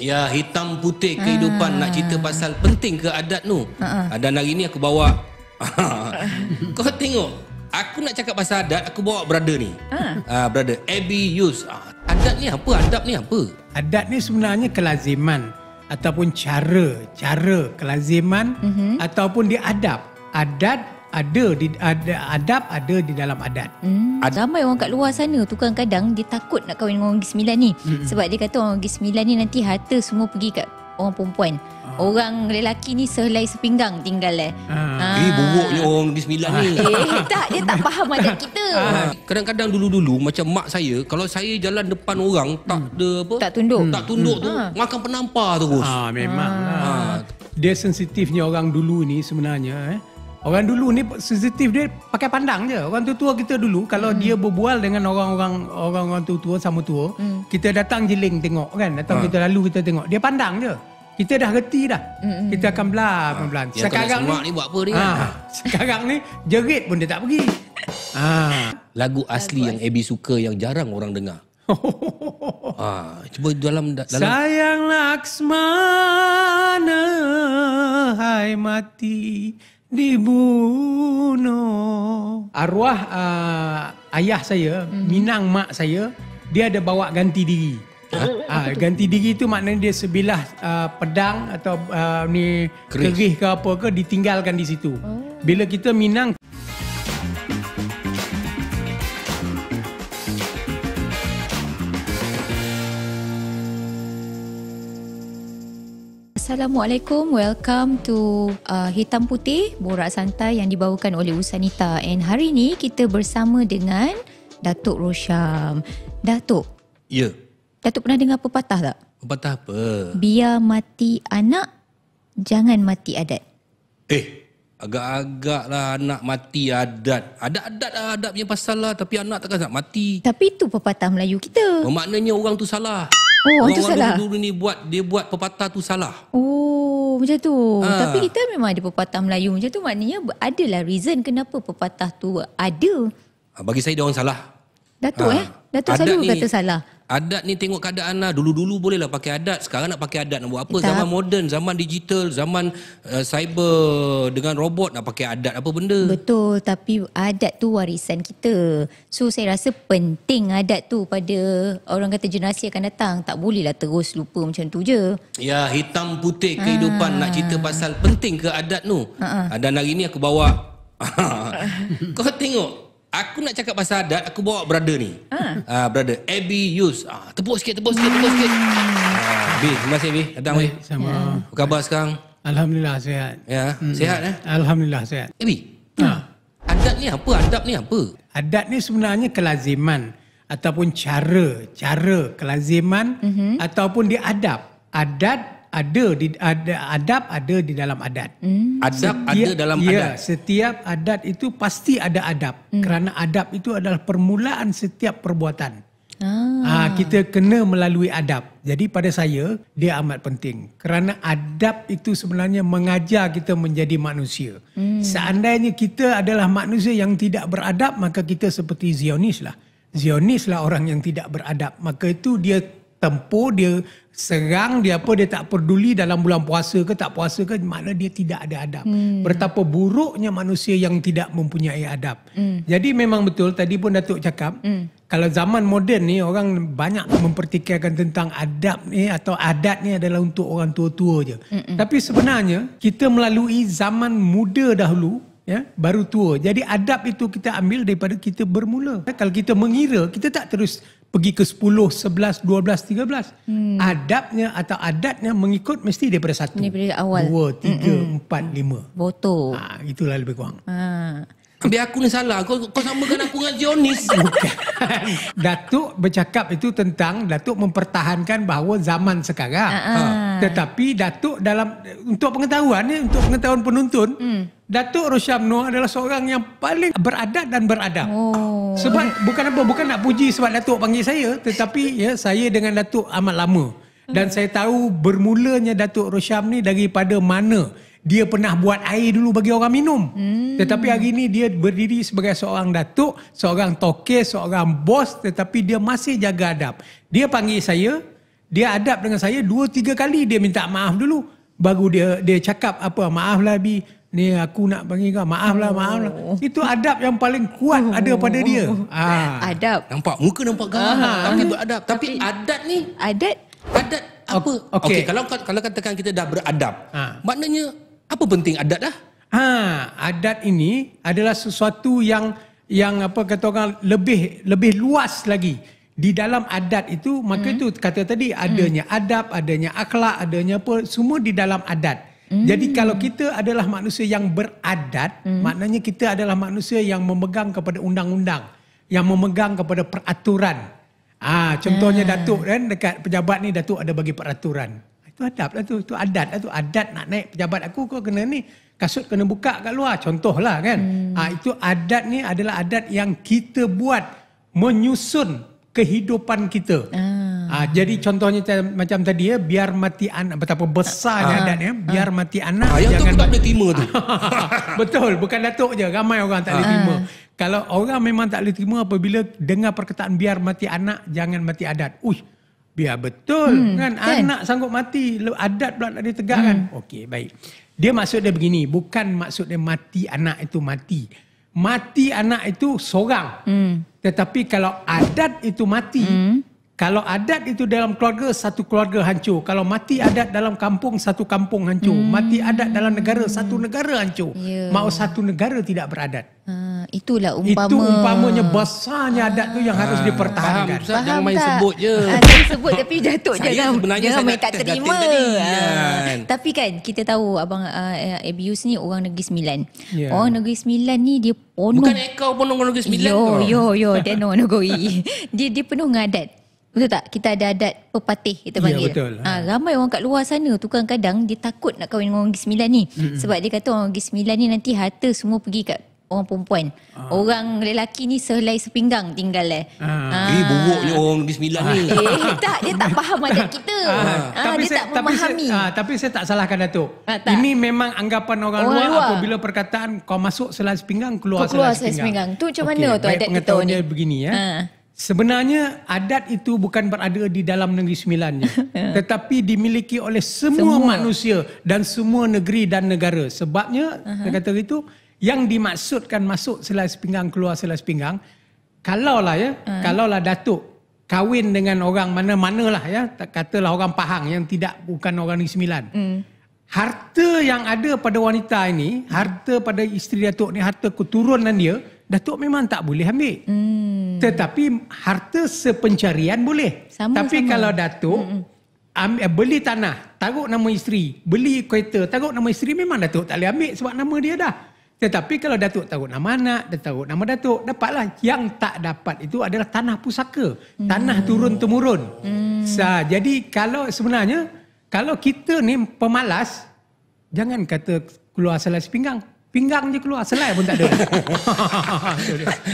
Ya hitam putih kehidupan hmm. nak cerita hmm. pasal penting ke adat tu. Uh-uh. Ah, dan hari ni aku bawa Kau tengok aku nak cakap pasal adat aku bawa brother ni. Ha. Uh. brother Abby Yus. Uh, adat ni apa? Adat ni apa? Adat ni sebenarnya kelaziman ataupun cara, cara kelaziman uh-huh. ataupun diadab. Adat ada di ada adab ada di dalam adat. Hmm. Ad- Ramai orang kat luar sana tu kan kadang dia takut nak kahwin dengan orang Negeri Sembilan ni hmm. sebab dia kata orang Negeri Sembilan ni nanti harta semua pergi kat orang perempuan. Ah. Orang lelaki ni sehelai sepinggang tinggal eh. Ah. Ah. Eh buruknya orang Negeri Sembilan ni. Eh tak dia tak faham adat kita. Ah. ah. Kadang-kadang dulu-dulu macam mak saya kalau saya jalan depan orang tak hmm. ada apa tak tunduk hmm. tak tunduk hmm. tu ah. makan penampar terus. Ah memang. Ah. Lah. Ah. Dia sensitifnya orang dulu ni sebenarnya eh. Orang dulu ni sensitif dia pakai pandang je. Orang tua-tua kita dulu kalau hmm. dia berbual dengan orang-orang orang-orang tua-tua sama tua, hmm. kita datang jeling tengok kan, datang ha. kita lalu kita tengok. Dia pandang je. Kita dah reti dah. Hmm. hmm. Kita akan belah ha. belah. Sekarang ni, ni buat apa dia? Ha. Kan? Sekarang ni jerit pun dia tak pergi. Ha. Lagu asli Lagu. yang Abby suka yang jarang orang dengar. ha, cuba dalam, dalam Sayang Laksmana Hai mati dibunuh. Arwah uh, ayah saya, hmm. minang mak saya, dia ada bawa ganti diri. Ha? Ha, ganti diri itu maknanya dia sebilah uh, pedang atau uh, ni kerih. kerih ke apa ke ditinggalkan di situ. Oh. Bila kita minang Assalamualaikum, welcome to uh, Hitam Putih, Borak Santai yang dibawakan oleh Usanita. And hari ini kita bersama dengan Datuk Rosham. Datuk. Ya. Yeah. Datuk pernah dengar pepatah tak? Pepatah apa? Biar mati anak, jangan mati adat. Eh, agak agak lah anak mati adat. Ada adat lah adat punya pasal lah tapi anak takkan nak mati. Tapi itu pepatah Melayu kita. Oh, maknanya orang tu salah. Oh, orang, -orang salah. dulu ni buat dia buat pepatah tu salah. Oh, macam tu. Ha. Tapi kita memang ada pepatah Melayu macam tu maknanya adalah reason kenapa pepatah tu ada. Ah, bagi saya dia orang salah. Datuk ha. eh. Datuk selalu kata salah adat ni tengok keadaan lah dulu-dulu boleh lah pakai adat sekarang nak pakai adat nak buat apa Betul. zaman moden zaman digital zaman uh, cyber dengan robot nak pakai adat apa benda Betul tapi adat tu warisan kita so saya rasa penting adat tu pada orang kata generasi akan datang tak boleh lah terus lupa macam tu je Ya hitam putih kehidupan nak cerita ah. pasal penting ke adat tu Aa. Ha, ha. dan hari ni aku bawa kau tengok Aku nak cakap pasal adat, aku bawa brother ni. Ha. Uh, brother, Abby Yus. Uh, tepuk sikit, tepuk sikit, tepuk sikit. Hmm. Ah, Abby, uh, terima kasih Abby. Datang Abby. Sama. Ya. Apa khabar sekarang? Alhamdulillah, sihat. Ya, hmm. sihat eh? Alhamdulillah, sihat. Abby, ha. adat ni apa? Adat ni apa? Adat ni sebenarnya kelaziman. Ataupun cara, cara kelaziman. Mm-hmm. Ataupun diadab. Adat ada di ada adab ada di dalam adat. Hmm. Adab setiap, ada dalam ya, adat. setiap adat itu pasti ada adab hmm. kerana adab itu adalah permulaan setiap perbuatan. Ah. Ha, kita kena melalui adab. Jadi pada saya dia amat penting kerana adab itu sebenarnya mengajar kita menjadi manusia. Hmm. Seandainya kita adalah manusia yang tidak beradab maka kita seperti Zionis lah. Zionis lah orang yang tidak beradab. Maka itu dia Tempoh dia serang, dia apa, dia tak peduli dalam bulan puasa ke tak puasa ke, mana dia tidak ada adab. Hmm. Bertapa buruknya manusia yang tidak mempunyai adab. Hmm. Jadi memang betul, tadi pun Datuk cakap, hmm. kalau zaman moden ni orang banyak mempertikaikan tentang adab ni atau adat ni adalah untuk orang tua-tua je. Hmm. Tapi sebenarnya kita melalui zaman muda dahulu, ya baru tua. Jadi adab itu kita ambil daripada kita bermula. Kalau kita mengira, kita tak terus pergi ke 10, 11, 12, 13. Hmm. Adabnya atau adatnya mengikut mesti daripada satu. Daripada awal. Dua, tiga, mm empat, lima. Botol. Ha, itulah lebih kurang. Ha. Biar aku ni salah. Kau, kau sama kan aku dengan Jonis. Datuk bercakap itu tentang Datuk mempertahankan bahawa zaman sekarang. Ha. ha. Tetapi Datuk dalam, untuk pengetahuan ni, untuk pengetahuan penonton, hmm. Datuk Rosyam adalah seorang yang paling beradab dan beradab. Oh. Sebab bukan apa bukan nak puji sebab Datuk panggil saya tetapi ya saya dengan Datuk amat lama dan hmm. saya tahu bermulanya Datuk Rosyam ni daripada mana dia pernah buat air dulu bagi orang minum. Hmm. Tetapi hari ini dia berdiri sebagai seorang datuk, seorang tokeh, seorang bos tetapi dia masih jaga adab. Dia panggil saya, dia adab dengan saya dua tiga kali dia minta maaf dulu baru dia dia cakap apa maaf lah bi ni aku nak panggil kau maaf lah maaf lah oh. itu adab yang paling kuat ada pada dia ha. adab nampak muka nampak gagah tapi itu adab tapi, tapi adat ni adat adat apa okey okay, kalau kalau katakan kita dah beradab ha. maknanya apa penting adat dah ha adat ini adalah sesuatu yang yang apa kata orang lebih lebih luas lagi di dalam adat itu maka hmm. itu kata tadi adanya hmm. adab adanya akhlak adanya apa semua di dalam adat Hmm. Jadi kalau kita adalah manusia yang beradat, hmm. maknanya kita adalah manusia yang memegang kepada undang-undang, yang memegang kepada peraturan. Ah, contohnya hmm. datuk kan dekat pejabat ni datuk ada bagi peraturan. Itu adat lah tu, itu adat lah tu, adat nak naik pejabat aku kau kena ni kasut kena buka kat luar contohlah kan. Hmm. Ah, itu adat ni adalah adat yang kita buat menyusun kehidupan kita. Hmm. Ah, jadi contohnya macam tadi ya, biar mati anak, betapa besarnya ah. adatnya, biar ah. mati anak. Ayah jangan tak boleh terima tu. Betul, bukan datuk je, ramai orang tak boleh ah. terima. Kalau orang memang tak boleh terima apabila dengar perkataan biar mati anak, jangan mati adat. Ui, biar betul hmm, kan? kan, anak sanggup mati, adat pula tak ditegak kan. Hmm. Okey, baik. Dia maksud dia begini, bukan maksud dia mati anak itu mati. Mati anak itu seorang. Hmm. Tetapi kalau adat itu mati, hmm. Kalau adat itu dalam keluarga, satu keluarga hancur. Kalau mati adat dalam kampung, satu kampung hancur. Hmm. Mati adat dalam negara, satu negara hancur. Yeah. Mau satu negara tidak beradat. Hmm. Itulah umpama. Itu umpamanya besarnya adat tu yang harus ah. dipertahankan. Faham, Faham jangan main tak? sebut je. Ha, sebut tapi jatuh je. Saya kan. sebenarnya jangan saya tak terima. Ha. Tapi kan kita tahu Abang uh, eh, Abuse ni orang Negeri Sembilan. Yeah. Oh, orang Negeri Sembilan ni dia penuh. Bukan ekau pun orang Negeri Sembilan yo, tu. Yo, yo, yo. Dia orang negeri Dia, dia penuh dengan adat. Betul tak? Kita ada adat pepatih kita ya, panggil. Ya, betul. Ha, ramai orang kat luar sana tu kadang-kadang dia takut nak kahwin dengan orang Gi9 ni. Mm-hmm. Sebab dia kata orang Gi9 ni nanti harta semua pergi kat orang perempuan. Ah. Orang lelaki ni sehelai sepinggang tinggal eh. Ah. Ah. Eh buruknya orang Gi9 ni. Eh, eh tak, dia tak faham adat kita. Ah. Ah, tapi dia saya, tak memahami. Tapi saya, ah, tapi saya tak salahkan Datuk. Ah, tak. Ini memang anggapan orang, orang luar, luar apabila perkataan kau masuk selai sepinggang, keluar, keluar selai sepinggang. Keluar Tu macam okay. mana tu adat kita ni? Baik pengetahuan dia begini ya. Ah. Sebenarnya adat itu bukan berada di dalam negeri sembilannya tetapi dimiliki oleh semua, semua manusia dan semua negeri dan negara sebabnya uh-huh. saya kata itu yang dimaksudkan masuk selai pinggang keluar selai sepinggang kalaulah ya uh-huh. kalaulah datuk kahwin dengan orang mana mana lah ya katalah orang Pahang yang tidak bukan orang negeri sembilan mm. harta yang ada pada wanita ini harta pada isteri datuk ni harta keturunan dia Datuk memang tak boleh ambil. Hmm. Tetapi harta sepencarian boleh. Sama, Tapi sama. kalau Datuk ambil, eh, beli tanah, taruh nama isteri, beli kereta, taruh nama isteri memang Datuk tak boleh ambil sebab nama dia dah. Tetapi kalau Datuk taruh nama anak, dia taruh nama Datuk, dapatlah. Yang tak dapat itu adalah tanah pusaka. Hmm. Tanah turun temurun. Hmm. jadi kalau sebenarnya, kalau kita ni pemalas, jangan kata keluar salah sepinggang pinggang dia keluar selai pun tak ada.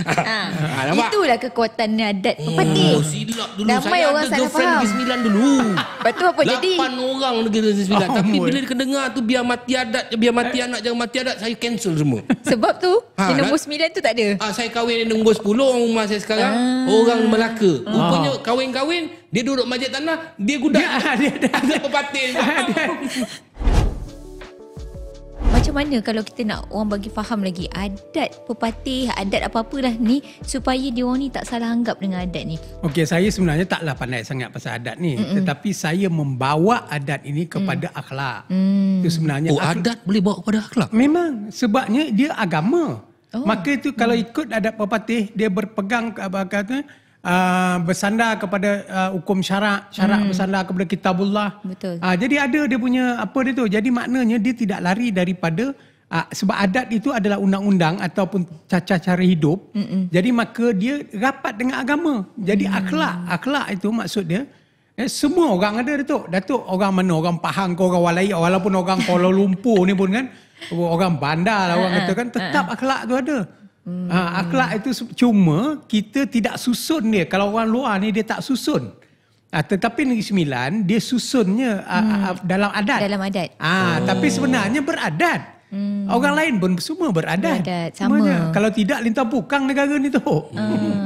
ha, ha, itulah kekuatan adat pepeti. Hmm. Oh, silap dulu. Damai saya orang ada girlfriend Negeri 9 dulu. Lepas tu apa jadi? 8 orang Negeri 9. Oh, Tapi boy. bila dia kedengar tu biar mati adat, biar mati anak, jangan mati adat, saya cancel semua. Sebab tu ha, nombor sembilan tu tak ada? Ha, saya kahwin di nombor sepuluh, orang rumah saya sekarang. Ah. Orang Melaka. Ah. Rupanya kahwin-kahwin, dia duduk majlis tanah, dia gudak. Ya, dia, dia, dia, dia, dia, dia, macam mana kalau kita nak orang bagi faham lagi adat pepatih, adat apa-apalah ni supaya dia orang ni tak salah anggap dengan adat ni? Okey, saya sebenarnya taklah pandai sangat pasal adat ni. Mm-mm. Tetapi saya membawa adat ini kepada mm. akhlak. Mm. Itu sebenarnya. Oh, adat boleh bawa kepada akhlak? Memang. Sebabnya dia agama. Oh. Maka itu kalau mm. ikut adat pepatih, dia berpegang kata-kata uh, bersandar kepada uh, hukum syarak syarak hmm. bersandar kepada kitabullah uh, jadi ada dia punya apa dia tu jadi maknanya dia tidak lari daripada uh, sebab adat itu adalah undang-undang ataupun cacah cara hidup Mm-mm. jadi maka dia rapat dengan agama jadi hmm. akhlak akhlak itu maksud dia Eh, semua orang ada Datuk. Datuk orang mana? Orang Pahang ke orang Walai walaupun orang Kuala Lumpur ni pun kan. Orang bandar lah orang ha, ha. kata kan tetap ha, akhlak tu ada. Hmm. Ha, akhlak itu cuma kita tidak susun dia. Kalau orang luar ni dia tak susun. Ha, tetapi negeri sembilan dia susunnya hmm. uh, dalam adat. Dalam adat. Ah, ha, oh. tapi sebenarnya beradat. Hmm. Orang lain pun semua beradat. Beradat sama. Kalau tidak lintang pukang negara ni tu. Hmm.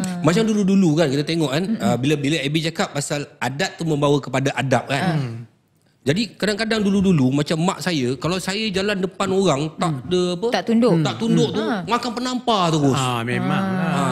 Hmm. Macam dulu-dulu kan kita tengok kan hmm. Uh, bila-bila AB cakap pasal adat tu membawa kepada adab kan. Hmm. Jadi kadang-kadang dulu-dulu macam mak saya kalau saya jalan depan orang hmm. tak ada apa tak tunduk hmm. tak tunduk hmm. tu ha. makan penampar terus. Ha memang. Ha. ha.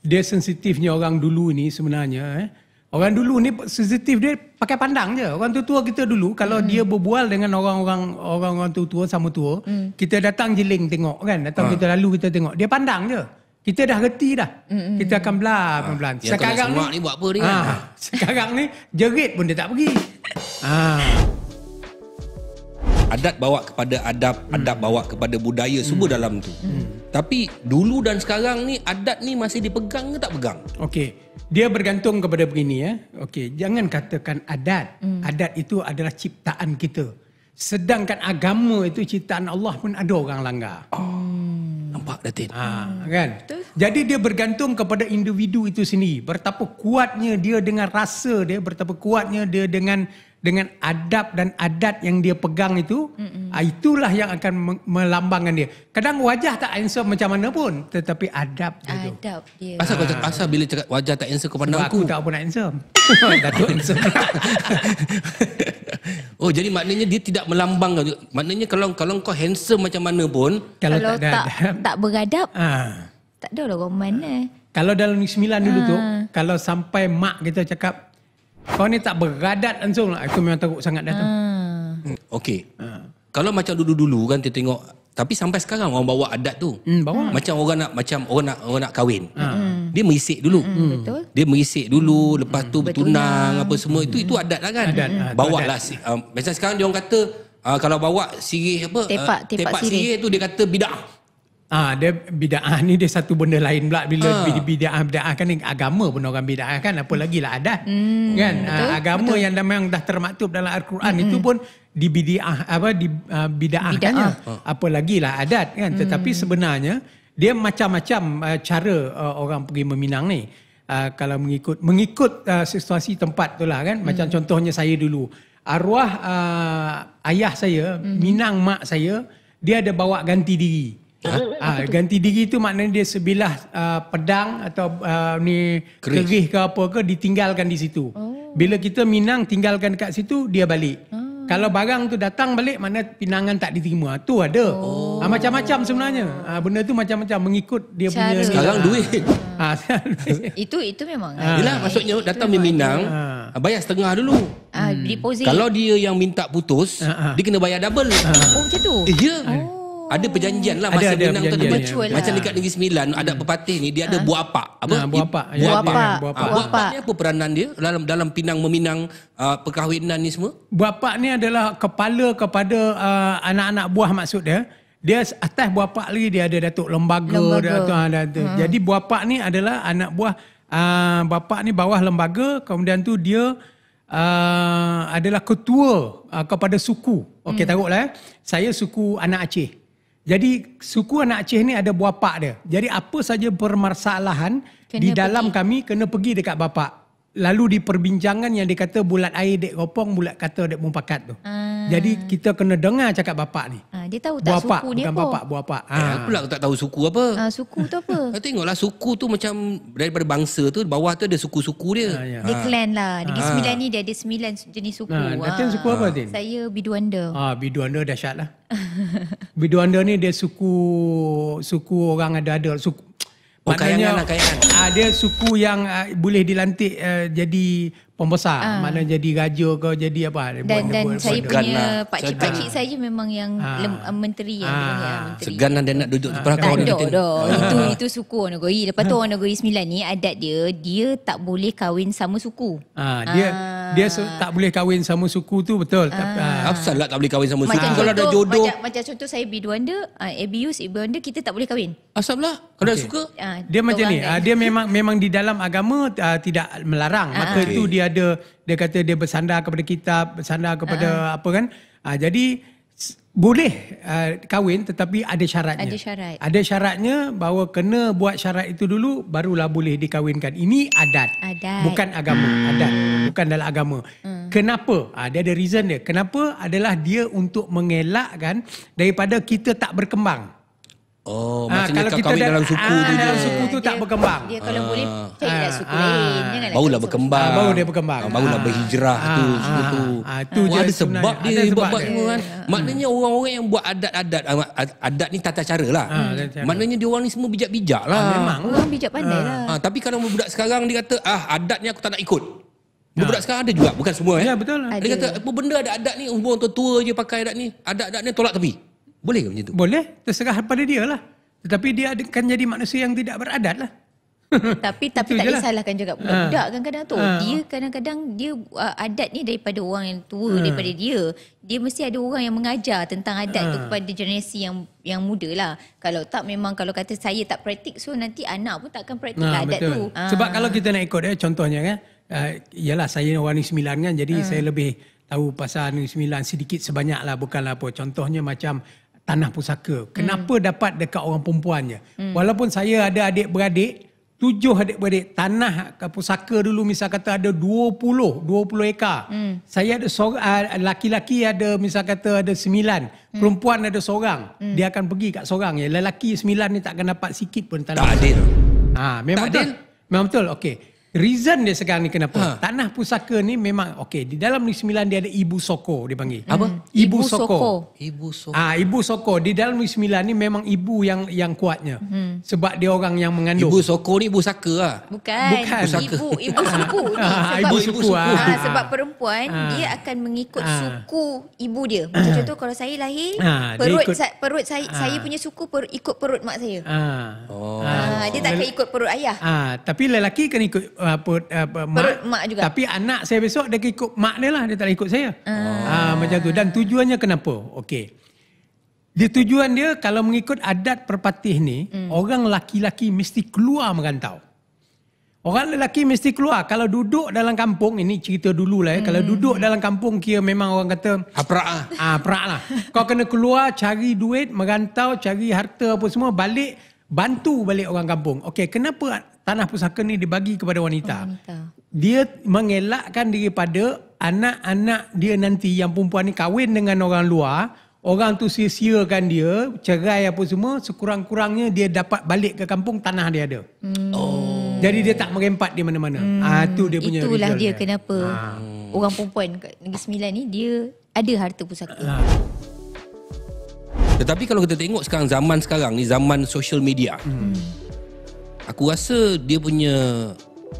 Dia sensitifnya orang dulu ni sebenarnya eh. Orang dulu ni sensitif dia pakai pandang je. Orang tua-tua kita dulu kalau hmm. dia berbual dengan orang-orang orang-orang tua-tua sama tua, hmm. kita datang jeling tengok kan, datang ha. kita lalu kita tengok. Dia pandang je kita dah reti dah. Mm-hmm. Kita akan bla bla bla. Sekarang ni, ni buat apa dia? Ha, kan? sekarang ni jerit pun dia tak pergi. ha. Adat bawa kepada adab, mm. adab bawa kepada budaya mm. semua hmm. dalam tu. Mm. Tapi dulu dan sekarang ni adat ni masih dipegang ke tak pegang? Okey. Dia bergantung kepada begini ya. Okey, jangan katakan adat. Mm. Adat itu adalah ciptaan kita. Sedangkan agama itu ciptaan Allah pun ada orang langgar. Oh. Nampak Datin. Ha, kan? Betul. Jadi dia bergantung kepada individu itu sendiri. Bertapa kuatnya dia dengan rasa dia. Bertapa kuatnya dia dengan dengan adab dan adat yang dia pegang itu mm-hmm. itulah yang akan melambangkan dia kadang wajah tak answer macam mana pun tetapi adab adab dia pasal kau cakap ah. pasal bila cakap wajah tak answer kepada aku aku tak pernah answer Datuk answer oh jadi maknanya dia tidak melambangkan maknanya kalau kalau kau handsome macam mana pun kalau, kalau tak, tak, tak beradab ah. tak ada lah orang mana kalau dalam 9 dulu ha. tu kalau sampai mak kita cakap kau ni tak beradat langsung. lah. Aku memang teruk sangat datang. Ah. Hmm. Okey. Hmm. Kalau macam dulu-dulu kan kita tengok tapi sampai sekarang orang bawa adat tu. Hmm, bawa. Hmm. Macam orang nak macam orang nak orang nak kahwin. Ah. Hmm. Dia merisik dulu. Hmm. hmm. Betul. Dia merisik dulu hmm. lepas hmm. tu bertunang apa semua hmm. itu itu adat lah kan. Adat. Hmm. Bawa lah. Si, um, macam sekarang dia orang kata kalau bawa sirih apa tepak, tepak, tepak sirih. sirih tu dia kata bidah. Ah, dia bida'ah ni dia satu benda lain pula bila ah. bida'ah bida'ah kan agama pun orang bida'ah kan apa lagi lah adat. Hmm, kan? Ah, betul, ah, agama betul. yang dah memang dah termaktub dalam Al-Quran hmm, itu pun di bida'ah apa di uh, ah, bida'ah kan. Ah. Apa lagi lah adat kan. Hmm. Tetapi sebenarnya dia macam-macam uh, cara uh, orang pergi meminang ni. Uh, kalau mengikut mengikut uh, situasi tempat tu lah kan. Macam hmm. contohnya saya dulu. Arwah uh, ayah saya, hmm. minang mak saya, dia ada bawa ganti diri. Ha, ha, ganti diri tu maknanya dia sebilah uh, pedang atau uh, ni Keris. kerih ke apa ke ditinggalkan di situ. Oh. Bila kita minang tinggalkan kat situ dia balik. Oh. Kalau barang tu datang balik mana pinangan tak diterima. Tu ada. Oh. Ha, macam-macam sebenarnya. Ha, benda tu macam-macam mengikut dia Cara. punya sekarang duit. Ha. Ha. itu itu memang. Ha. Yalah maksudnya itu datang minang ha. bayar setengah dulu. Ha, deposit. Kalau dia yang minta putus ha. dia kena bayar double. Ha. Oh macam tu. Eh, ya. Oh ada perjanjian lah masa ada, minang ada, tu ada, macam dekat negeri sembilan ada hmm. pepatih ni dia ada ha. buah apak apa ha, ya. buah apak buah apak ha, buah apak ni apa peranan dia dalam dalam pinang meminang uh, perkahwinan ni semua buah apak ni adalah kepala kepada uh, anak-anak buah maksud dia dia atas buah apak lagi dia ada datuk lembaga, lembaga. datuk ada ha, hmm. jadi buah apak ni adalah anak buah uh, bapak ni bawah lembaga kemudian tu dia Uh, adalah ketua uh, kepada suku. Okey, hmm. taruhlah. Eh. Saya suku anak Aceh. Jadi suku anak Aceh ni ada bapak dia. Jadi apa saja permasalahan kena di dalam pergi. kami kena pergi dekat bapak lalu di perbincangan yang dikata bulat air dek ropong bulat kata dek mumpakat tu. Hmm. Jadi kita kena dengar cakap bapak ni. Ha, dia tahu tak buapak, suku bukan dia bapak, pun. Bapak, bukan bapak, bapak. Ha. Eh, ah. lah aku tak tahu suku apa. Ha, suku tu apa? Tengoklah suku tu macam daripada bangsa tu bawah tu ada suku-suku dia. Ha, ya. ha. Dia clan lah. Di ha. sembilan ni dia ada sembilan jenis suku. Ha, Datin suku apa Datin? Saya Biduanda. Ha, Biduanda dahsyat lah. Biduanda ni dia suku suku orang ada-ada. Suku, Oh, kayangan lah, kayangan. Ada suku yang uh, boleh dilantik uh, jadi pembesar. Ha. Ah. Mana jadi raja ke jadi apa. Dan, buat, dan buat, saya buat punya lah. pakcik-pakcik saya memang yang ha. lem, eh, menteri. Ha. Ya, menteri. Seganlah dia nak duduk ha. di perakuan. Tak ada. Itu, itu suku orang negeri. Lepas tu orang negeri sembilan ni adat dia, dia tak boleh kahwin sama suku. Ha. Dia ha. dia tak boleh kahwin sama suku tu betul. Ha. Ha. Apasal lah tak boleh kahwin sama suku. Macam Kalau dah jodoh. Macam, macam contoh saya Ibu Anda, Abius Ibu Anda, kita tak boleh kahwin. Asal lah. Kalau okay. suka. Ha. Dia macam ni. Dia memang memang di dalam agama tidak melarang. Maka itu dia ada dia kata dia bersandar kepada kitab, bersandar kepada uh-huh. apa kan? Ha, jadi boleh uh, kahwin tetapi ada syaratnya. Ada syarat. Ada syaratnya bahawa kena buat syarat itu dulu barulah boleh dikahwinkan. Ini adat. Adat. Bukan agama, adat. Bukan dalam agama. Hmm. Kenapa? Ha, dia ada reason dia. Kenapa? Adalah dia untuk mengelakkan daripada kita tak berkembang. Oh, ha, maksudnya kalau kita kahwin dalam suku ha, tu dia. Dalam suku tu dia, tak berkembang. Dia, dia kalau ha, boleh cari ha, dalam suku ha, lain. Ha, barulah lah berkembang. Ha, baru dia berkembang. Ha, barulah berhijrah ha, tu. Ha, tu. Ha, tu ha, ada sebab dia. Ada sebab dia. Kan. Maknanya orang-orang yang buat adat-adat. Adat ni tata cara lah. Ha, Maknanya dia orang ni semua bijak-bijak lah. Ha, memang. Lah. Orang bijak pandai ha. lah. Ha, tapi kalau budak sekarang dia kata, ah adat ni aku tak nak ikut. Budak ha. sekarang ada juga. Bukan semua. Eh? Ya, betul lah. Dia kata, apa benda ada adat ni, umur tua-tua je pakai adat ni. Adat-adat ni tolak tepi. Boleh ke macam tu? Boleh. Terserah pada dia lah. Tetapi dia akan jadi manusia yang tidak beradat lah. tapi tapi tak boleh salahkan juga budak ha. kadang-kadang tu. Ha. Dia kadang-kadang dia uh, adat ni daripada orang yang tua ha. daripada dia. Dia mesti ada orang yang mengajar tentang adat ha. tu kepada generasi yang yang muda lah. Kalau tak memang kalau kata saya tak praktik so nanti anak pun tak akan praktik ha, lah adat betul. tu. Ha. Sebab kalau kita nak ikut dia contohnya kan. Ialah uh, saya orang ni 9 kan jadi ha. saya lebih tahu pasal Negeri Sembilan sedikit sebanyak lah bukanlah apa. Contohnya macam tanah pusaka. Kenapa hmm. dapat dekat orang perempuannya? Hmm. Walaupun saya ada adik-beradik, tujuh adik-beradik, tanah pusaka dulu misal kata ada 20, 20 ekar. Hmm. Saya ada ah, laki-laki uh, ada misal kata ada 9, hmm. perempuan ada seorang. Hmm. Dia akan pergi kat seorang ya. Lelaki 9 ni tak akan dapat sikit pun tanah. Tak pusaka. adil. Ha, memang tak betul. adil. Memang betul. Okey. Reason dia sekarang ni kenapa? Ha. Tanah pusaka ni memang okey di dalam Negeri Sembilan dia ada Ibu Soko dia panggil. Apa? Hmm. Ibu, Soko. Soko. Ibu Soko. Ah ha, Ibu Soko di dalam Negeri Sembilan ni memang ibu yang yang kuatnya. Hmm. Sebab dia orang yang mengandung. Ibu Soko ni ibu saka lah. Bukan. Bukan. Ibu saka. ibu, ibu suku. ha, ibu suku. suku. Ha, sebab perempuan ha. dia akan mengikut ha. suku ibu dia. Macam contoh kalau saya lahir ha. perut ikut, sa, perut saya ha. saya punya suku per, ikut perut mak saya. Ha. Oh. Ha. dia tak akan ikut perut ayah. Ha. tapi lelaki kena ikut uh, uh, put uh, per, mak mak juga. Tapi anak saya besok dia ikut mak dia lah, dia tak ikut saya. Ah, ah macam tu dan tujuannya kenapa? Okey. di tujuan dia kalau mengikut adat perpatih ni, hmm. orang laki-laki mesti keluar merantau. Orang lelaki mesti keluar. Kalau duduk dalam kampung, ini cerita dulu lah ya. Hmm. Kalau duduk dalam kampung, kira memang orang kata... Haprak lah. Ah, haprak lah. Kau kena keluar, cari duit, merantau, cari harta apa semua, balik, bantu balik orang kampung. Okey, kenapa tanah pusaka ni dibagi kepada wanita. wanita. Dia mengelakkan daripada anak-anak dia nanti yang perempuan ni kahwin dengan orang luar, orang tu sia-siakan dia, cerai apa semua, sekurang-kurangnya dia dapat balik ke kampung tanah dia ada. Hmm. Oh. Jadi dia tak merempat di mana-mana. Hmm. Ah tu dia punya Itulah dia, dia. kenapa. Ah. Orang perempuan kat Negeri Sembilan ni dia ada harta pusaka. Ah. Tetapi kalau kita tengok sekarang zaman sekarang ni zaman social media. Hmm aku rasa dia punya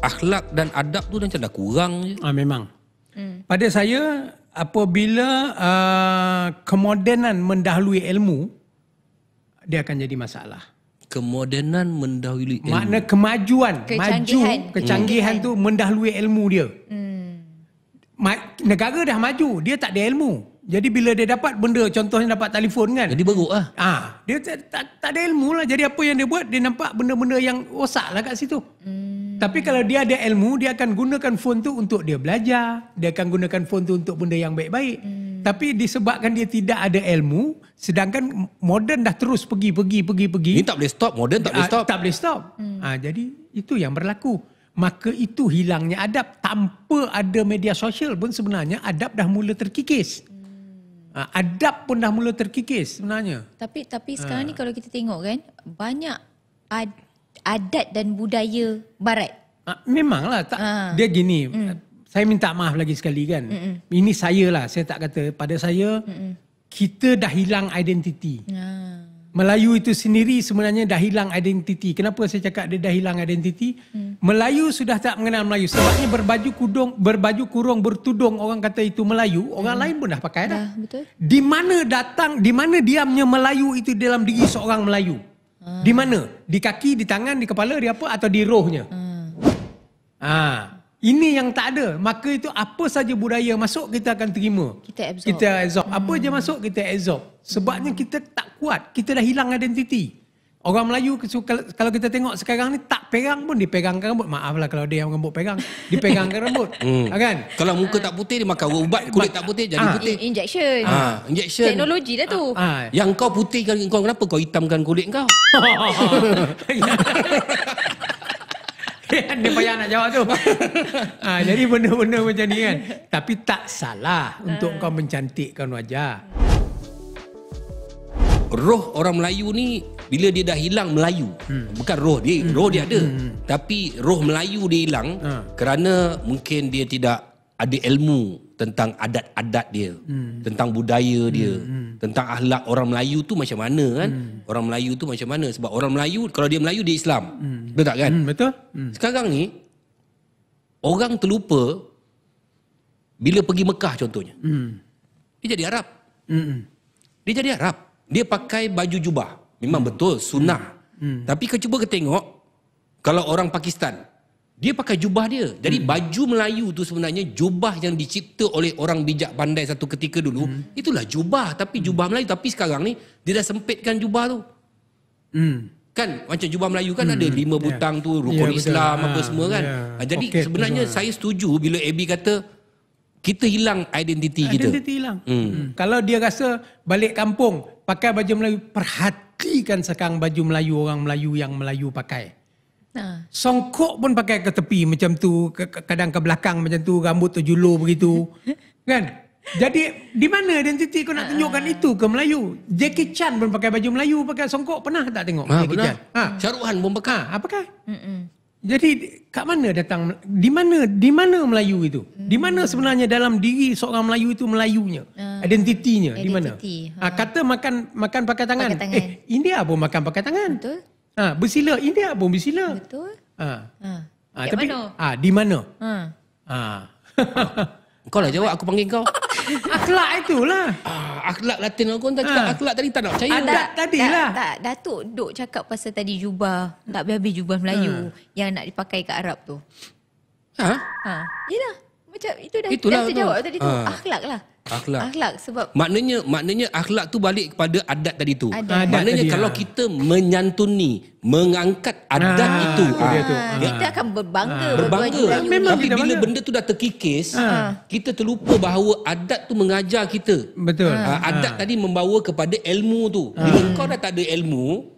akhlak dan adab tu macam dah kurang je. Ah memang. Hmm. Pada saya apabila uh, ah, kemodenan mendahului ilmu dia akan jadi masalah. Kemodenan mendahului ilmu. Makna kemajuan, kecanggihan. maju, kecanggihan hmm. tu mendahului ilmu dia. Hmm. Ma- negara dah maju, dia tak ada ilmu. Jadi bila dia dapat benda contohnya dapat telefon kan. Jadi beruk lah. Ha, dia tak, tak, tak ada ilmu lah. Jadi apa yang dia buat dia nampak benda-benda yang rosak lah kat situ. Hmm. Tapi kalau dia ada ilmu dia akan gunakan phone tu untuk dia belajar. Dia akan gunakan phone tu untuk benda yang baik-baik. Hmm. Tapi disebabkan dia tidak ada ilmu sedangkan modern dah terus pergi pergi pergi pergi. Ini tak boleh stop modern tak ha, boleh ah, stop. Tak boleh stop. Hmm. Ha, jadi itu yang berlaku. Maka itu hilangnya adab. Tanpa ada media sosial pun sebenarnya adab dah mula terkikis. Hmm. Ah, adab pun dah mula terkikis sebenarnya. Tapi tapi ah. sekarang ha. ni kalau kita tengok kan banyak ad, adat dan budaya barat. Ha, memanglah tak ha. dia gini. Mm. Saya minta maaf lagi sekali kan. mm Ini saya lah saya tak kata pada saya mm kita dah hilang identiti. Ha. Melayu itu sendiri sebenarnya dah hilang identiti. Kenapa saya cakap dia dah hilang identiti? Hmm. Melayu sudah tak mengenal Melayu. Sebabnya berbaju kudung, berbaju kurung, bertudung orang kata itu Melayu, orang hmm. lain pun dah pakai dah. dah. Betul. Di mana datang, di mana diamnya Melayu itu dalam diri seorang Melayu? Hmm. Di mana? Di kaki, di tangan, di kepala, di apa atau di rohnya? Hmm. Ah. ah. Ini yang tak ada. Maka itu apa saja budaya masuk kita akan terima. Kita absorb. Kita absorb. Apa hmm. je masuk kita absorb. Sebabnya hmm. kita tak kuat. Kita dah hilang identiti. Orang Melayu kalau kita tengok sekarang ni tak pegang pun dipegangkan rambut. Maaflah kalau dia yang rambut pegang, dipegangkan rambut. Hmm. Ah, kan? Kalau muka tak putih dia makan ubat, kulit tak putih jadi ha. putih. injection. Ha. injection. Teknologi dah tu. Ha. Yang kau putihkan kau kenapa kau hitamkan kulit kau? dia payah nak jawab tu. ha, jadi benda-benda macam ni kan. Tapi tak salah untuk ah. kau mencantikkan wajah. Roh orang Melayu ni bila dia dah hilang Melayu. Hmm. Bukan roh dia, hmm. roh dia ada. Hmm. Tapi roh Melayu dia hilang ha. kerana mungkin dia tidak ada ilmu tentang adat-adat dia hmm. tentang budaya hmm, dia hmm. Hmm. tentang akhlak orang Melayu tu macam mana kan hmm. orang Melayu tu macam mana sebab orang Melayu kalau dia Melayu dia Islam hmm. betul tak kan hmm, betul hmm. sekarang ni orang terlupa bila pergi Mekah contohnya hmm. dia jadi Arab hmm. dia jadi Arab dia pakai baju jubah memang hmm. betul sunnah hmm. Hmm. tapi kau cuba ke tengok kalau orang Pakistan dia pakai jubah dia. Jadi hmm. baju Melayu tu sebenarnya jubah yang dicipta oleh orang bijak pandai satu ketika dulu. Hmm. Itulah jubah. Tapi jubah hmm. Melayu. Tapi sekarang ni dia dah sempitkan jubah tu. Hmm. Kan macam jubah Melayu kan hmm. ada lima ya. butang tu. Rukun yeah, ya, Islam betul. apa ha. semua kan. Yeah. Ya. jadi okay, sebenarnya betul. saya setuju bila Abby kata kita hilang identiti kita. Identiti hilang. Hmm. Hmm. Kalau dia rasa balik kampung pakai baju Melayu. Perhatikan sekarang baju Melayu orang Melayu yang Melayu pakai. Ha. Songkok pun pakai ke tepi macam tu, kadang ke belakang macam tu, rambut tu terjulur begitu. kan? Jadi di mana identiti kau nak ha. tunjukkan uh, itu ke Melayu? Jackie Chan pun pakai baju Melayu, pakai songkok pernah tak tengok? Ha, pernah. Ha. Syaruhan pun pakai. Ha, apakah? Ha, Mm-mm. Jadi kat mana datang, di mana di mana Melayu itu? Mm. Di mana sebenarnya dalam diri seorang Melayu itu Melayunya? Uh, identitinya identity. di mana? Ha. Ha, kata makan makan pakai tangan. pakai tangan. Eh, India pun makan pakai tangan. Betul. Ha, bersila. India pun bersila. Betul. Ha. Ha. ha tapi, mana? Ah, ha, di mana? Ha. Ha. Kau lah jawab, aku panggil kau. akhlak itulah. Ah, akhlak latin aku tak ha. cakap. Ha. Akhlak tadi tak nak percaya. Ah, tak, tadi lah. Tak, tak, Datuk duk cakap pasal tadi jubah. Tak habis-habis jubah Melayu. Ha. Yang nak dipakai kat Arab tu. Ha? Ha. Yelah macam itu dah Itulah dah jawab tadi tu ha. akhlak lah akhlak akhlak sebab maknanya maknanya akhlak tu balik kepada adat tadi tu adat. Adat maknanya kalau ya. kita menyantuni mengangkat adat ha. itu ha. Dia tu. Ha. kita akan berbangga ha. berbangga memang tapi bila bangga. benda tu dah terkikis ha. kita terlupa bahawa adat tu mengajar kita betul ha. adat ha. tadi membawa kepada ilmu tu ha. bila kau dah tak ada ilmu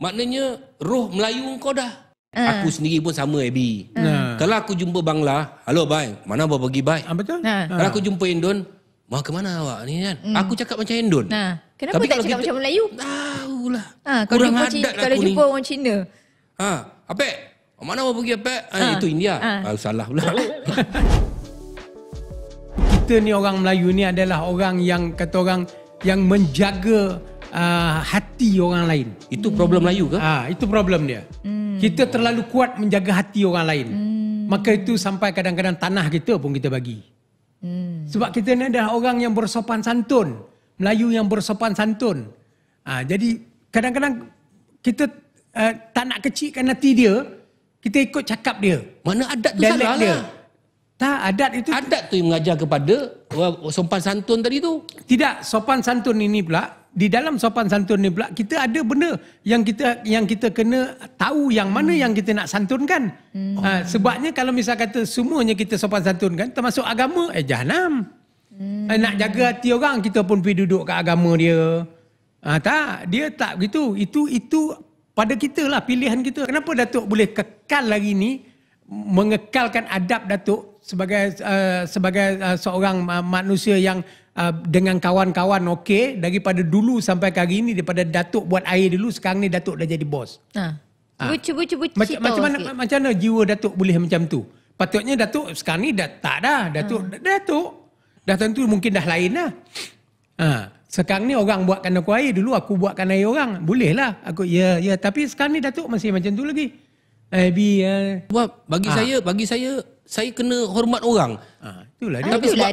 maknanya roh melayu kau dah Uh. Aku sendiri pun sama Abby. Uh. Ah. Kalau aku jumpa Bangla, Hello bye, mana bawa pergi bye? Ha, ah, betul. Uh. Kalau aku jumpa Indon, mau ke mana awak ni kan? Mm. Aku cakap macam Indon. Ha. Uh. Kenapa Tapi tak cakap kita, macam Melayu? Tahulah. Ha, uh, kalau jumpa, Cina, lah kalau ni. jumpa orang Cina. Ha, uh. apa? mana bawa pergi apa? Ha. Uh. itu India. Ha. Uh. salah pula. kita ni orang Melayu ni adalah orang yang kata orang yang menjaga uh, hati orang lain. Itu hmm. problem Melayu ke? Ah, itu problem dia. Hmm. Kita terlalu kuat menjaga hati orang lain. Hmm. Maka itu sampai kadang-kadang tanah kita pun kita bagi. Hmm. Sebab kita ni adalah orang yang bersopan santun, Melayu yang bersopan santun. Ah, jadi kadang-kadang kita uh, tak nak kecilkan hati dia, kita ikut cakap dia. Mana adat tu salah dia. Tak, adat itu... Adat tu yang mengajar kepada sopan santun tadi tu? Tidak, sopan santun ini pula di dalam sopan santun ni pula kita ada benda yang kita yang kita kena tahu yang mana hmm. yang kita nak santunkan. Hmm. Ha, sebabnya kalau misal kata semuanya kita sopan santunkan termasuk agama eh jahanam. Eh, hmm. nak jaga hati orang kita pun pergi duduk kat agama dia. Ha, tak, dia tak begitu. Itu itu pada kita lah pilihan kita. Kenapa Datuk boleh kekal lagi ni mengekalkan adab Datuk sebagai uh, sebagai uh, seorang uh, manusia yang Uh, dengan kawan-kawan okey daripada dulu sampai hari ini daripada datuk buat air dulu sekarang ni datuk dah jadi bos. Ha. Ha. Cuba cuba cuba macam, macam mana sikit. macam mana jiwa datuk boleh macam tu? Patutnya datuk sekarang ni dah tak dah datuk ha. datuk dah tentu mungkin dah lain dah. Ha. Sekarang ni orang buatkan aku air dulu aku buatkan air orang. Boleh lah. Aku ya ya tapi sekarang ni datuk masih macam tu lagi. Eh, eh. Abi uh. bagi ha. saya bagi saya saya kena hormat orang. Ha. itulah dia. Ha, itulah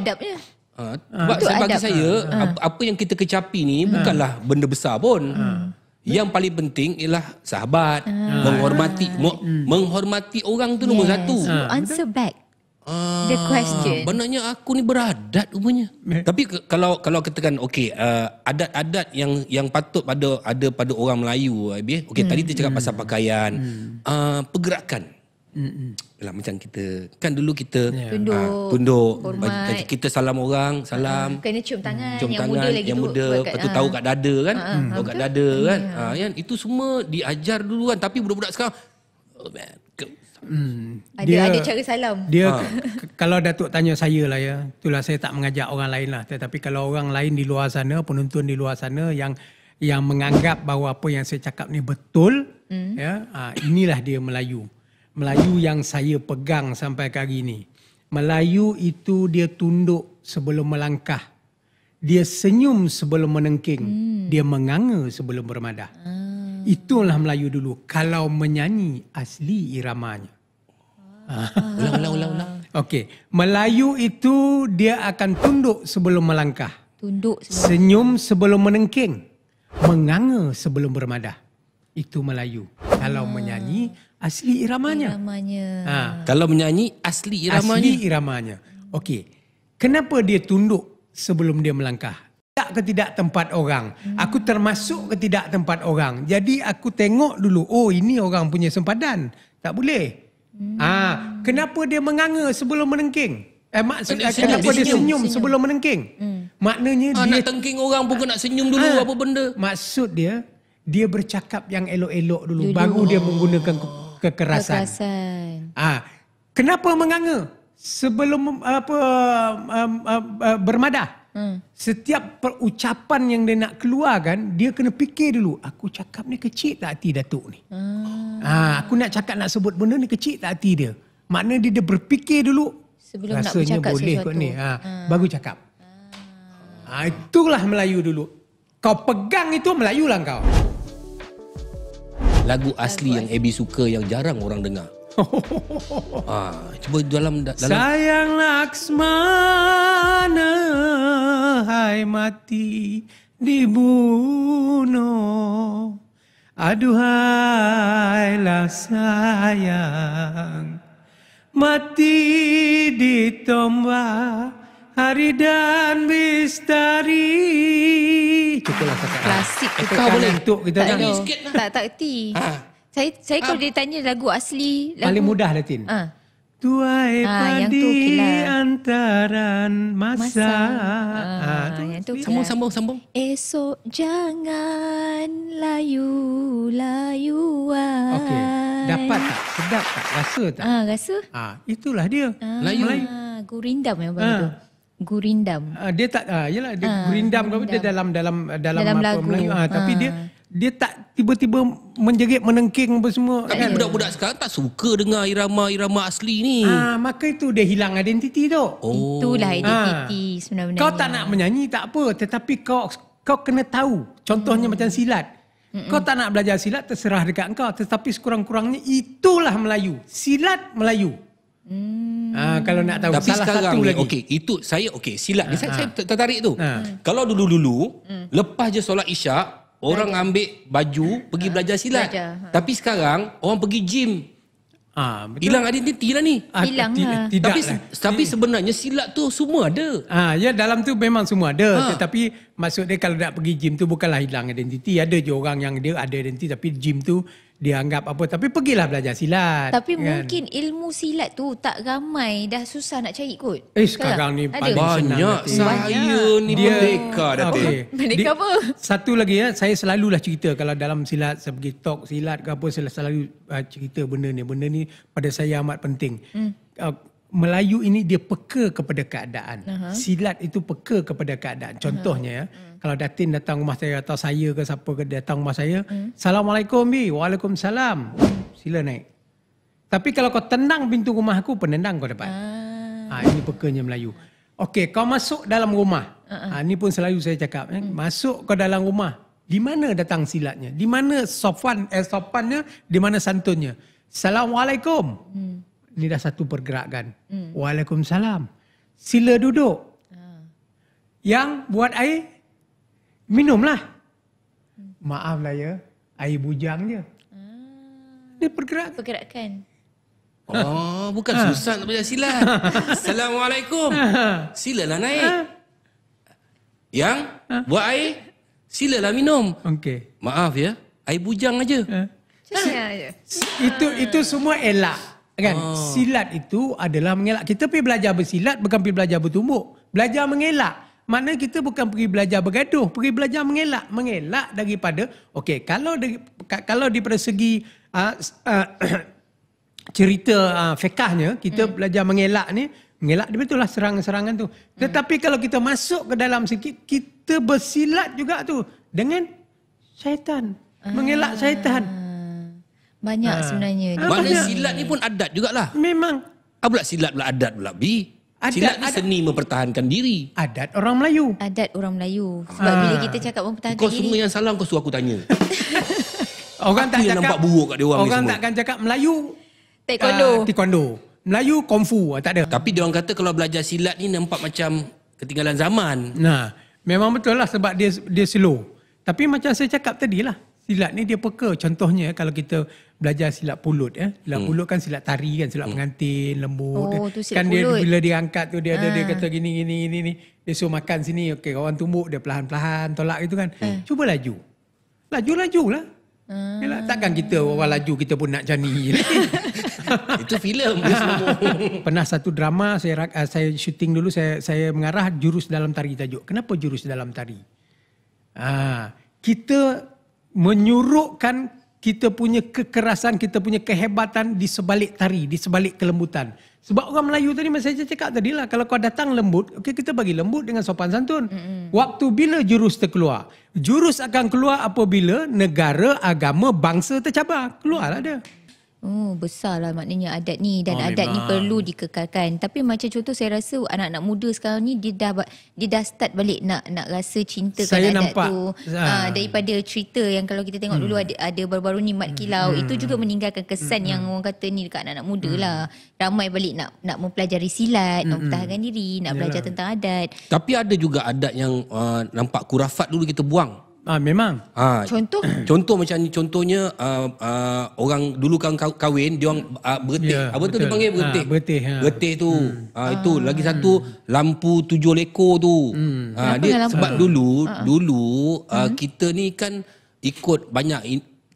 Ha, ha, sebab bagi saya ha. apa yang kita kecapi ni bukanlah benda besar pun. Ha. Yang paling penting ialah sahabat, ha. menghormati ha. menghormati orang tu nombor satu. Ha. Answer back. The question. Ah, benarnya aku ni beradat umumnya. Eh. Tapi ke, kalau kalau katakan okey uh, adat-adat yang yang patut pada ada pada orang Melayu, eh, okey hmm. tadi tu cakap hmm. pasal pakaian, hmm. uh, pergerakan. Mm-mm. Macam kita Kan dulu kita yeah. Ya. ha, Tunduk hormat. Kita salam orang ah, Salam ha, Kena cium tangan cium Yang tangan, muda lagi yang duduk Yang Lepas tu tahu ah. kat dada kan ha, ha, Tahu ha, kat dada kan ha. Ha, Itu semua diajar dulu kan Tapi budak-budak sekarang Oh man Hmm. Ada, dia, ada cara salam dia, ha. Kalau Datuk tanya saya lah ya Itulah saya tak mengajak orang lain lah Tetapi kalau orang lain di luar sana Penonton di luar sana Yang yang menganggap bahawa apa yang saya cakap ni betul hmm. ya, ha, Inilah dia Melayu Melayu yang saya pegang sampai hari ini. Melayu itu dia tunduk sebelum melangkah. Dia senyum sebelum menengking. Hmm. Dia menganga sebelum bermadah. Hmm. Itulah Melayu dulu. Kalau menyanyi asli iramanya. Ah. ulang, ulang, ulang. ulang. Ah. Okey. Melayu itu dia akan tunduk sebelum melangkah. Tunduk sebelum. Senyum sebelum menengking. Menganga sebelum bermadah. Itu Melayu. Kalau hmm. menyanyi asli iramanya. iramanya. Ha. Kalau menyanyi asli iramanya. Asli iramanya. Okey. Kenapa dia tunduk sebelum dia melangkah? Tak ke tidak tempat orang. Hmm. Aku termasuk ke tidak tempat orang. Jadi aku tengok dulu. Oh ini orang punya sempadan. Tak boleh. Ah, hmm. ha. Kenapa dia menganga sebelum menengking? Eh, mak, senyum, kenapa senyum, dia senyum, senyum sebelum menengking? Hmm. Maknanya ha, dia... Nak tengking orang pun ha, nak senyum dulu ha, apa benda. Maksud dia, dia bercakap yang elok-elok dulu. Dia baru dia, dia menggunakan... Oh kekerasan. kekerasan. Ah, kenapa menganga? Sebelum apa um, um, uh, bermadah. Hmm. Setiap perucapan yang dia nak keluarkan, dia kena fikir dulu, aku cakap ni kecil tak hati Datuk ni. Hmm. Ah, aku nak cakap nak sebut benda ni kecil tak hati dia. Makna dia dia berfikir dulu sebelum nak bercakap boleh sesuatu. Kot ni. Ha, ah, hmm. baru cakap. Ah. ah, itulah Melayu dulu. Kau pegang itu Melayu lah kau lagu asli yang Abby suka yang jarang orang dengar. ah, cuba dalam, dalam Sayang Laksmana hai mati dibunuh. Aduhai lah sayang mati di tombak hari dan bistari cukup lah kakak. Klasik kita kau kan. boleh untuk kita tak lah. Tak tak ti. Ha. Saya saya ha. kalau ah. dia tanya lagu asli lagu Paling mudah Latin. Ha. Ah. Tuai ha, ah, padi lah. antaran masa. masa. Ha, ha, yang tu lah. Esok jangan layu-layuan. Okey. Dapat tak? Sedap tak? Rasa tak? Ah, ha, rasa. Ah, ha, itulah dia. Ha. Melayu. Ha, gurindam yang baru ha. tu gurindam. Ah dia tak ah yalah dia ha, gurindam, gurindam dia dalam dalam ah, dalam, dalam apa Melayu ah ha. tapi ah. dia dia tak tiba-tiba menjerit menengking apa semua. Tapi kan? budak-budak sekarang tak suka dengar irama-irama asli ni. Ah maka itu dia hilang identiti tu. Oh. Itulah identiti ha. sebenarnya. Kau tak nak menyanyi tak apa tetapi kau kau kena tahu contohnya hmm. macam silat hmm. kau tak nak belajar silat terserah dekat engkau tetapi sekurang-kurangnya itulah Melayu silat Melayu Hmm. Uh, kalau nak tahu Tapi salah sekarang satu lagi. Okey, itu saya okey, silap. Uh, saya, uh. saya tertarik tu. Uh. Kalau dulu-dulu, uh. lepas je solat Isyak, orang uh. ambil baju uh. pergi uh. belajar silat. Belajar. Uh. Tapi sekarang orang pergi gym. Ha, betul. Hilang identiti lah ni. Hilang ha, lah. Tapi, tapi sebenarnya silat tu semua ada. Ha, ya dalam tu memang semua ada. Ha. Tetapi maksud dia kalau nak pergi gym tu bukanlah hilang identiti. Ada je orang yang dia ada identiti tapi gym tu dianggap apa tapi pergilah belajar silat tapi kan? mungkin ilmu silat tu tak ramai dah susah nak cari kot eh Kala? sekarang ni Ada. banyak saya ni dia, merdeka dah okay. merdeka apa satu lagi ya saya selalulah cerita kalau dalam silat saya pergi talk silat ke apa saya selalu uh, cerita benda ni benda ni pada saya amat penting hmm. uh, Melayu ini dia peka kepada keadaan uh-huh. silat itu peka kepada keadaan contohnya uh-huh. Kalau datin datang rumah saya atau saya ke siapa ke datang rumah saya, hmm. Assalamualaikum bi, Waalaikumsalam. Sila naik. Tapi kalau kau tenang pintu rumah aku, penendang kau dapat. Ah. Ha, ini pekerja Melayu. Okey, kau masuk dalam rumah. Uh-uh. Ha, ini pun selalu saya cakap. Eh. Hmm. Masuk kau dalam rumah. Di mana datang silatnya? Di mana sopan, eh, sopannya? Di mana santunnya? Assalamualaikum. Hmm. Ini dah satu pergerakan. Hmm. Waalaikumsalam. Sila duduk. Uh. Yang buat air, minumlah. Maaflah ya, air bujang je. Hmm. Dia bergerak. Pergerakan. Oh, bukan ha. susah nak belajar silat. Assalamualaikum. Ha. Silalah naik. Ha. Yang buat air, silalah minum. Okey. Maaf ya, air bujang aja. itu itu semua elak. Kan? Oh. Silat itu adalah mengelak. Kita pergi belajar bersilat, bukan pergi belajar bertumbuk. Belajar mengelak mana kita bukan pergi belajar bergaduh, pergi belajar mengelak, mengelak daripada okey, kalau dari, kalau daripada segi uh, uh, cerita uh, ah, fekahnya kita hmm. belajar mengelak ni, mengelak betul lah serangan-serangan tu. Hmm. Tetapi kalau kita masuk ke dalam sikit kita bersilat juga tu dengan syaitan, hmm. mengelak syaitan. Banyak ha. sebenarnya. Ha. Banyak silat ni pun adat jugalah. Memang. Apa pula silat pula adat pula. Bi. Adat, silat ni adat. seni mempertahankan diri. Adat orang Melayu. Adat orang Melayu. Sebab ha. bila kita cakap mempertahankan diri. Kau semua yang salah kau suruh aku tanya. orang aku tak yang cakap, nampak buruk kat dia orang ni semua. Orang takkan cakap Melayu. Taekwondo. Uh, taekwondo. Melayu kung fu ah, tak ada. Tapi dia orang kata kalau belajar silat ni nampak macam ketinggalan zaman. Nah, memang betul lah sebab dia dia slow. Tapi macam saya cakap tadi lah silat ni dia peka contohnya eh, kalau kita belajar silat pulut ya silat hmm. pulut kan silat tari kan silat hmm. pengantin lembut oh, eh. kan pulut. dia bila diangkat tu dia ada ha. dia ah. kata gini gini gini ni dia suruh makan sini okey kawan tumbuk dia perlahan-lahan tolak gitu kan hmm. cuba laju laju lajulah hmm. Ah. Yalah, takkan kita awal laju kita pun nak jani itu filem pernah satu drama saya saya syuting dulu saya saya mengarah jurus dalam tari tajuk kenapa jurus dalam tari ha, kita menyuruhkan kita punya kekerasan, kita punya kehebatan di sebalik tari, di sebalik kelembutan. Sebab orang Melayu tadi masa saya cakap tadi lah, kalau kau datang lembut, okay, kita bagi lembut dengan sopan santun. Mm-hmm. Waktu bila jurus terkeluar? Jurus akan keluar apabila negara, agama, bangsa tercabar. Keluarlah dia. Oh, besarlah maknanya adat ni dan oh, adat memang. ni perlu dikekalkan. Tapi macam contoh saya rasa anak-anak muda sekarang ni dia dah dia dah start balik nak nak rasa cinta kepada adat nampak, tu. Ha uh, daripada cerita yang kalau kita tengok hmm. dulu ada ada baru-baru ni Mat Kilau hmm. itu juga meninggalkan kesan hmm. yang orang kata ni dekat anak-anak muda hmm. lah. Ramai balik nak nak mempelajari silat, hmm. mempertahankan diri, nak Yalah. belajar tentang adat. Tapi ada juga adat yang uh, nampak kurafat dulu kita buang. Ah memang. Ha. Contoh contoh macam ni contohnya uh, uh, orang dulu kan kahwin dia orang uh, bertih. Yeah, Apa betul. tu dipanggil bertih? Ha, bertih ha. Bertih tu. Hmm. Uh, itu lagi satu hmm. lampu tujuh leko tu. Hmm. Uh, dia sebab dulu uh dulu uh, hmm. kita ni kan ikut banyak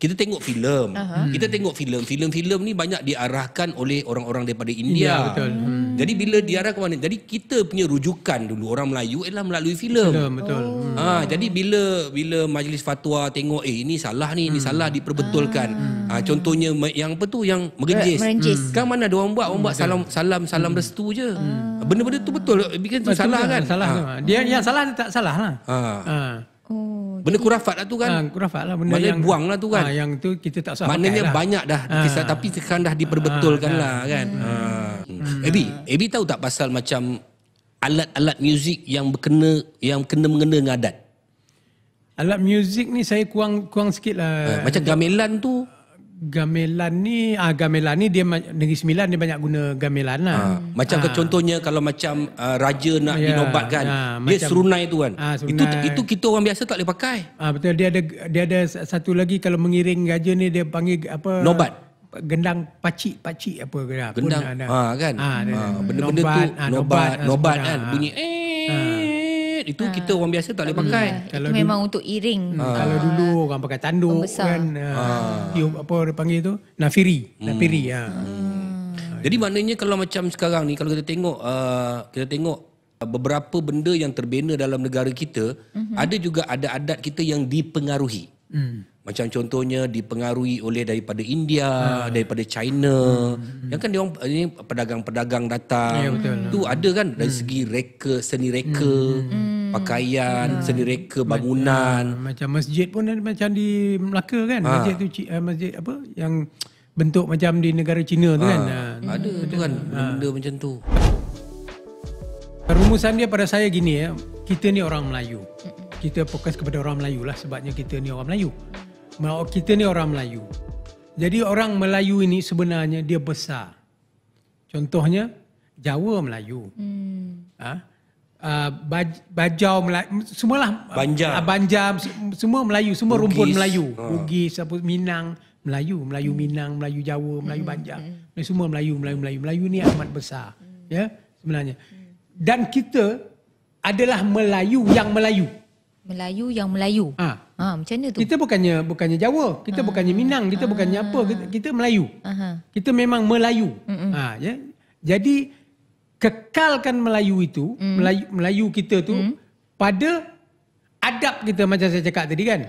kita tengok filem. Uh-huh. Kita hmm. tengok filem. Filem-filem ni banyak diarahkan oleh orang-orang daripada ya, India. Ya, betul. Hmm. hmm. Jadi bila diarahkan mana? Jadi kita punya rujukan dulu orang Melayu ialah melalui filem. Ya, betul. Oh. Ha, jadi bila bila majlis fatwa tengok eh ini salah ni, hmm. ini salah diperbetulkan. Hmm. Ha, contohnya yang apa tu yang merenjis. merenjis. Hmm. Kan mana dia orang buat orang buat salam salam salam hmm. restu je. Hmm. Benda-benda tu betul bikin tu salah kan? Salah. Ha. Dia yang salah tak salah lah. Ha. ha. Oh, benda kurafat lah tu kan. Ha, ah, kurafat lah benda Maksudnya yang buang lah tu kan. Ha, yang tu kita tak sah Maknanya pakai lah. banyak dah ha. kisah tapi sekarang dah diperbetulkan ha, lah kan. kan. Hmm. Hmm. Abby, Abby tahu tak pasal macam alat-alat muzik yang berkena yang kena mengena dengan adat? Alat muzik ni saya kurang kurang sikit lah. Ha, macam gamelan tu. Gamelan ni ah gamelan ni dia negeri Sembilan dia banyak guna gamelan lah. Ha, macam ha. contohnya kalau macam uh, raja nak ya, dinobatkan ha, dia macam, serunai tu kan. Ha, serunai. Itu itu kita orang biasa tak boleh pakai. Ah betul dia ada dia ada satu lagi kalau mengiring raja ni dia panggil apa nobat gendang pacik pacik apa lah gendang. pun kan. Ha, benda-benda nobat, tu ha, nobat nobat, nobat ha, kan bunyi eh ha itu ha. kita orang biasa tak boleh pakai. Hmm. Kalau itu memang untuk iring. Ha. Kalau dulu orang pakai tanduk kan. Ha. Ha. apa dia panggil tu? Nafiri. Hmm. Nafiri. Ha. Hmm. Jadi maknanya kalau macam sekarang ni, kalau kita tengok, uh, kita tengok beberapa benda yang terbina dalam negara kita, mm-hmm. ada juga ada adat kita yang dipengaruhi. Hmm. Macam contohnya dipengaruhi oleh daripada India, hmm. daripada China. Hmm. Yang kan diorang ini pedagang-pedagang datang. Ya, tu hmm. ada kan dari hmm. segi reka, seni reka. Hmm. hmm hmm. pakaian, hmm. seni reka bangunan. Macam masjid pun ada macam di Melaka kan. Ha. Masjid tu eh, masjid apa yang bentuk macam di negara Cina tu ha. kan. Ha. Ada hmm. tu kan ha. benda ha. macam tu. Rumusan dia pada saya gini ya. Kita ni orang Melayu. Kita fokus kepada orang Melayu lah sebabnya kita ni orang Melayu. Oh, kita ni orang Melayu. Jadi orang Melayu ini sebenarnya dia besar. Contohnya Jawa Melayu. Hmm. Ha? uh, baj, bajau Melayu, semualah Banjar. Uh, Banjar, semua Melayu, semua Bugis. rumpun Melayu. Ah. Bugis, apa, Minang, Melayu, Melayu hmm. Minang, Melayu Jawa, Melayu hmm. Banjar. Hmm. Semua Melayu, Melayu, Melayu. Melayu ni amat besar. Hmm. Ya, sebenarnya. Hmm. Dan kita adalah Melayu yang Melayu. Melayu yang Melayu. Ha. ha macam mana tu? Kita bukannya bukannya Jawa, kita ha. bukannya Minang, kita ha. bukannya apa, kita, kita Melayu. Ha. Kita memang Melayu. Hmm. Ha, ya. Jadi, kekalkan Melayu itu, mm. Melayu, Melayu kita tu mm. pada adab kita macam saya cakap tadi kan.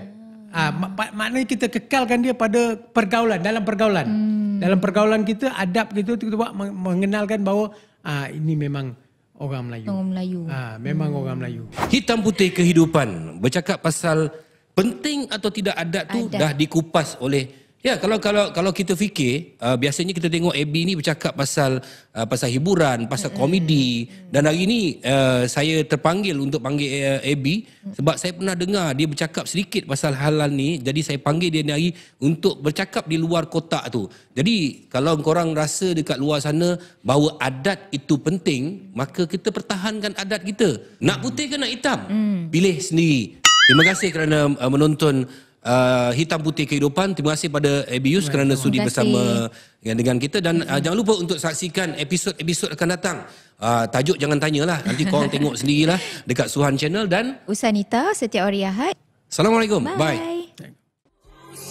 Ah. Ah, mm. Ha, mak, maknanya kita kekalkan dia pada pergaulan, dalam pergaulan. Mm. Dalam pergaulan kita, adab kita tu kita buat mengenalkan bahawa ha, ini memang orang Melayu. Orang Melayu. Ha, memang mm. orang Melayu. Hitam putih kehidupan, bercakap pasal penting atau tidak adab tu adab. dah dikupas oleh Ya, kalau kalau kalau kita fikir, uh, biasanya kita tengok AB ni bercakap pasal uh, pasal hiburan, pasal mm-hmm. komedi dan hari ni uh, saya terpanggil untuk panggil uh, AB sebab saya pernah dengar dia bercakap sedikit pasal halal ni, jadi saya panggil dia hari untuk bercakap di luar kotak tu. Jadi, kalau korang rasa dekat luar sana bahawa adat itu penting, maka kita pertahankan adat kita. Nak putih ke nak hitam? Mm. Pilih sendiri. Terima kasih kerana uh, menonton uh, hitam putih kehidupan. Terima kasih pada Abius kerana sudi bersama dengan kita dan uh, jangan lupa untuk saksikan episod-episod akan datang. Uh, tajuk jangan tanyalah. Nanti korang tengok sendirilah dekat Suhan Channel dan Usanita setiap hari Ahad. Assalamualaikum. Bye. Bye.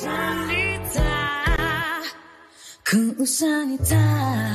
Usanita. Ku Usanita.